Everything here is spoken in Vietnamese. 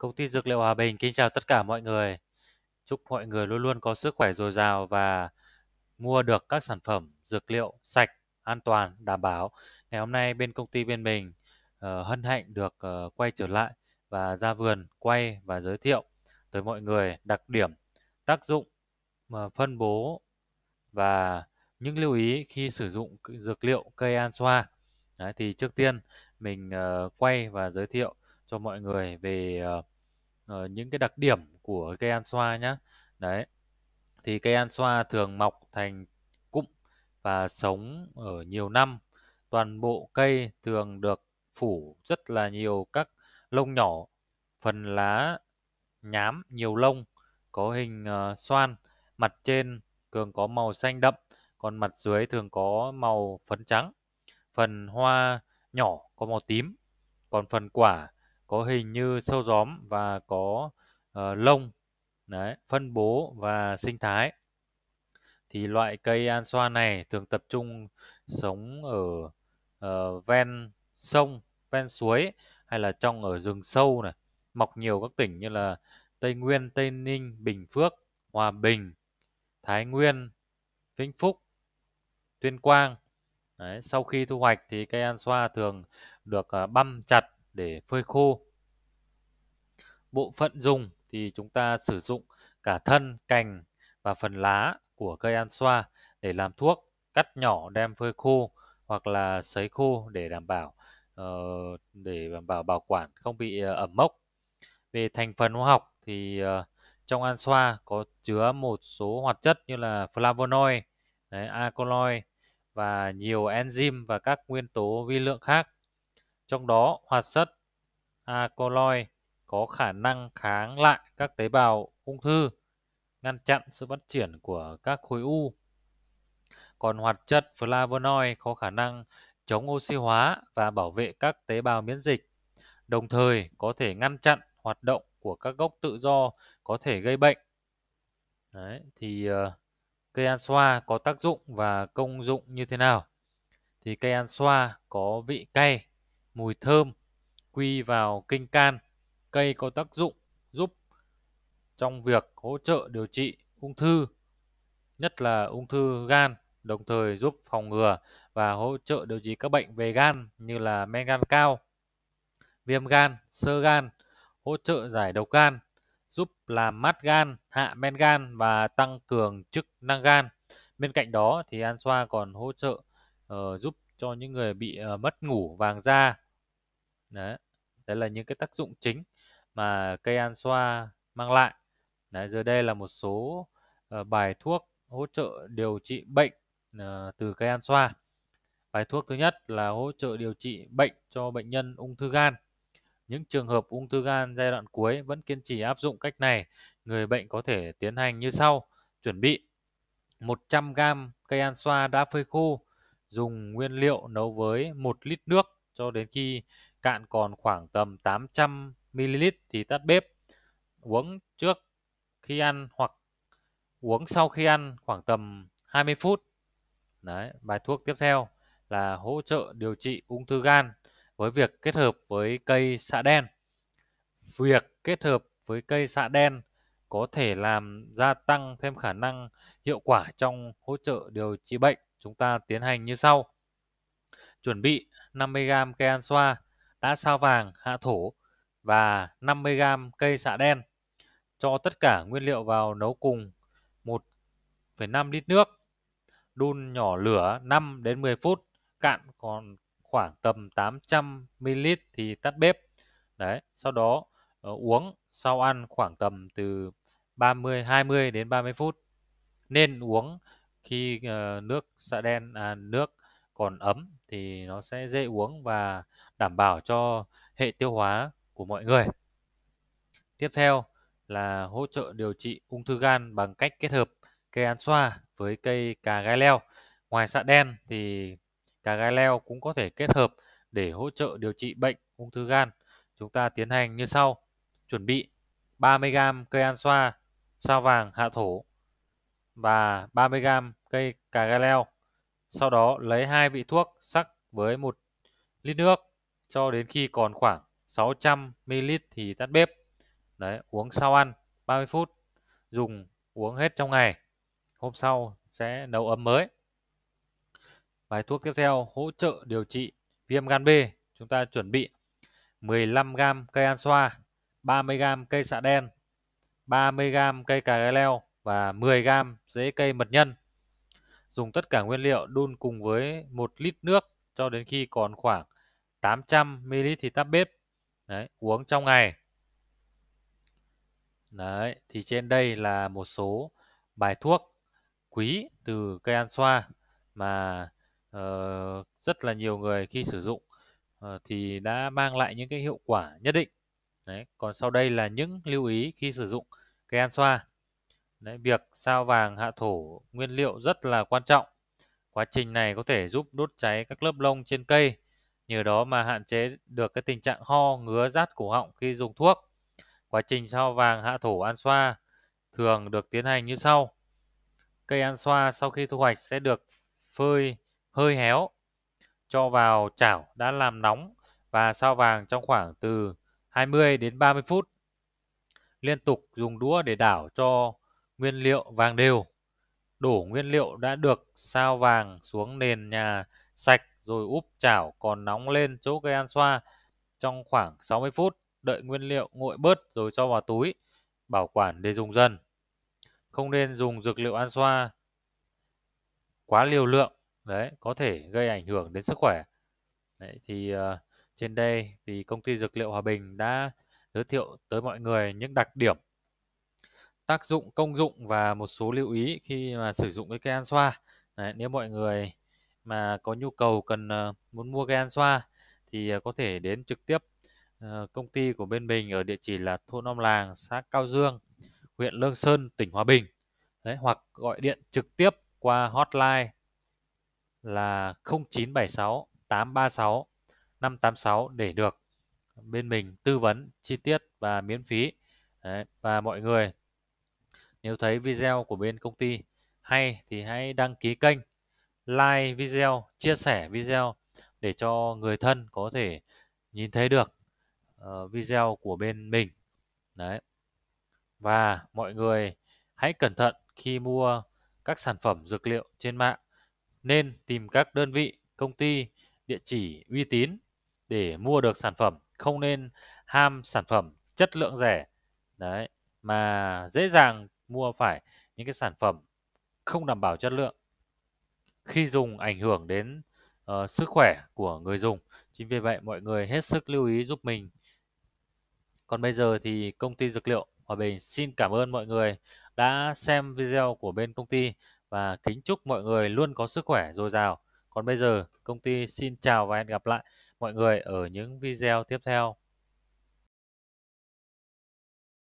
Công ty Dược liệu Hòa Bình kính chào tất cả mọi người. Chúc mọi người luôn luôn có sức khỏe dồi dào và mua được các sản phẩm dược liệu sạch, an toàn, đảm bảo. Ngày hôm nay bên công ty bên mình uh, hân hạnh được uh, quay trở lại và ra vườn quay và giới thiệu tới mọi người đặc điểm, tác dụng, uh, phân bố và những lưu ý khi sử dụng dược liệu cây an xoa. Đấy, thì trước tiên mình uh, quay và giới thiệu cho mọi người về uh, những cái đặc điểm của cây an xoa nhé. Đấy. Thì cây an xoa thường mọc thành cụm và sống ở nhiều năm. Toàn bộ cây thường được phủ rất là nhiều các lông nhỏ, phần lá nhám nhiều lông, có hình uh, xoan, mặt trên thường có màu xanh đậm, còn mặt dưới thường có màu phấn trắng. Phần hoa nhỏ có màu tím, còn phần quả có hình như sâu gióm và có uh, lông Đấy, phân bố và sinh thái thì loại cây an xoa này thường tập trung sống ở uh, ven sông ven suối hay là trong ở rừng sâu này mọc nhiều các tỉnh như là Tây Nguyên, Tây Ninh, Bình Phước, Hòa Bình, Thái Nguyên, Vĩnh Phúc, Tuyên Quang. Đấy, sau khi thu hoạch thì cây an xoa thường được ờ, băm chặt để phơi khô. Bộ phận dùng thì chúng ta sử dụng cả thân, cành và phần lá của cây an xoa để làm thuốc, cắt nhỏ đem phơi khô hoặc là sấy khô để đảm bảo ờ, để đảm bảo bảo quản không bị ờ, ẩm mốc. Về thành phần hóa học thì ờ, trong an xoa có chứa một số hoạt chất như là flavonoid, alkaloid và nhiều enzyme và các nguyên tố vi lượng khác trong đó, hoạt chất alkaloid có khả năng kháng lại các tế bào ung thư, ngăn chặn sự phát triển của các khối u. Còn hoạt chất flavonoid có khả năng chống oxy hóa và bảo vệ các tế bào miễn dịch, đồng thời có thể ngăn chặn hoạt động của các gốc tự do có thể gây bệnh. Đấy, thì ờ, cây an xoa có tác dụng và công dụng như thế nào? Thì cây an xoa có vị cay mùi thơm quy vào kinh can. Cây có tác dụng giúp trong việc hỗ trợ điều trị ung thư, nhất là ung thư gan, đồng thời giúp phòng ngừa và hỗ trợ điều trị các bệnh về gan như là men gan cao, viêm gan, sơ gan, hỗ trợ giải độc gan, giúp làm mát gan, hạ men gan và tăng cường chức năng gan. Bên cạnh đó thì an xoa còn hỗ trợ uh, giúp cho những người bị uh, mất ngủ vàng da, đấy đấy là những cái tác dụng chính mà cây an xoa mang lại đấy giờ đây là một số uh, bài thuốc hỗ trợ điều trị bệnh uh, từ cây an xoa bài thuốc thứ nhất là hỗ trợ điều trị bệnh cho bệnh nhân ung thư gan những trường hợp ung thư gan giai đoạn cuối vẫn kiên trì áp dụng cách này người bệnh có thể tiến hành như sau chuẩn bị 100 g cây an xoa đã phơi khô dùng nguyên liệu nấu với 1 lít nước cho đến khi cạn còn khoảng tầm 800 ml thì tắt bếp. Uống trước khi ăn hoặc uống sau khi ăn khoảng tầm 20 phút. Đấy, bài thuốc tiếp theo là hỗ trợ điều trị ung thư gan với việc kết hợp với cây xạ đen. Việc kết hợp với cây xạ đen có thể làm gia tăng thêm khả năng hiệu quả trong hỗ trợ điều trị bệnh. Chúng ta tiến hành như sau. Chuẩn bị 50g cây an xoa đã sao vàng hạ thổ và 50g cây xạ đen. Cho tất cả nguyên liệu vào nấu cùng 1,5 lít nước. Đun nhỏ lửa 5 đến 10 phút, cạn còn khoảng tầm 800 ml thì tắt bếp. Đấy, sau đó ờ, uống sau ăn khoảng tầm từ 30 20 đến 30 phút. Nên uống khi ờ, nước xạ đen à, nước còn ấm thì nó sẽ dễ uống và đảm bảo cho hệ tiêu hóa của mọi người. Tiếp theo là hỗ trợ điều trị ung thư gan bằng cách kết hợp cây ăn xoa với cây cà gai leo. Ngoài xạ đen thì cà gai leo cũng có thể kết hợp để hỗ trợ điều trị bệnh ung thư gan. Chúng ta tiến hành như sau. Chuẩn bị 30g cây ăn xoa sao vàng hạ thổ và 30g cây cà gai leo sau đó lấy hai vị thuốc sắc với một lít nước cho đến khi còn khoảng 600 ml thì tắt bếp. Đấy, uống sau ăn 30 phút, dùng uống hết trong ngày. Hôm sau sẽ nấu ấm mới. Bài thuốc tiếp theo hỗ trợ điều trị viêm gan B. Chúng ta chuẩn bị 15 g cây an xoa, 30 g cây xạ đen, 30 g cây cà gai leo và 10 g rễ cây mật nhân. Dùng tất cả nguyên liệu đun cùng với 1 lít nước cho đến khi còn khoảng 800 ml thì tắt bếp. Đấy, uống trong ngày. Đấy, thì trên đây là một số bài thuốc quý từ cây ăn xoa mà uh, rất là nhiều người khi sử dụng uh, thì đã mang lại những cái hiệu quả nhất định. Đấy, còn sau đây là những lưu ý khi sử dụng cây ăn xoa. Đấy, việc sao vàng hạ thổ nguyên liệu rất là quan trọng. Quá trình này có thể giúp đốt cháy các lớp lông trên cây, nhờ đó mà hạn chế được cái tình trạng ho, ngứa, rát cổ họng khi dùng thuốc. Quá trình sao vàng hạ thổ an xoa thường được tiến hành như sau. Cây an xoa sau khi thu hoạch sẽ được phơi hơi héo, cho vào chảo đã làm nóng và sao vàng trong khoảng từ 20 đến 30 phút. Liên tục dùng đũa để đảo cho nguyên liệu vàng đều. Đổ nguyên liệu đã được sao vàng xuống nền nhà sạch rồi úp chảo còn nóng lên chỗ cây an xoa trong khoảng 60 phút, đợi nguyên liệu nguội bớt rồi cho vào túi, bảo quản để dùng dần. Không nên dùng dược liệu an xoa quá liều lượng, đấy có thể gây ảnh hưởng đến sức khỏe. Đấy, thì uh, trên đây vì công ty dược liệu Hòa Bình đã giới thiệu tới mọi người những đặc điểm tác dụng công dụng và một số lưu ý khi mà sử dụng cái cây an xoa Đấy, nếu mọi người mà có nhu cầu cần ờ, muốn mua cây an xoa thì ờ, có thể đến trực tiếp ờ, công ty của bên mình ở địa chỉ là thôn Om Làng, xã Cao Dương, huyện Lương Sơn, tỉnh Hòa Bình. Đấy, hoặc gọi điện trực tiếp qua hotline là 0976 836 586 để được bên mình tư vấn chi tiết và miễn phí. Đấy, và mọi người nếu thấy video của bên công ty hay thì hãy đăng ký kênh, like video, chia sẻ video để cho người thân có thể nhìn thấy được uh, video của bên mình. Đấy. Và mọi người hãy cẩn thận khi mua các sản phẩm dược liệu trên mạng nên tìm các đơn vị, công ty, địa chỉ uy tín để mua được sản phẩm, không nên ham sản phẩm chất lượng rẻ đấy mà dễ dàng mua phải những cái sản phẩm không đảm bảo chất lượng khi dùng ảnh hưởng đến uh, sức khỏe của người dùng. Chính vì vậy mọi người hết sức lưu ý giúp mình. Còn bây giờ thì công ty dược liệu Hòa Bình xin cảm ơn mọi người đã xem video của bên công ty và kính chúc mọi người luôn có sức khỏe dồi dào. Còn bây giờ công ty xin chào và hẹn gặp lại mọi người ở những video tiếp theo.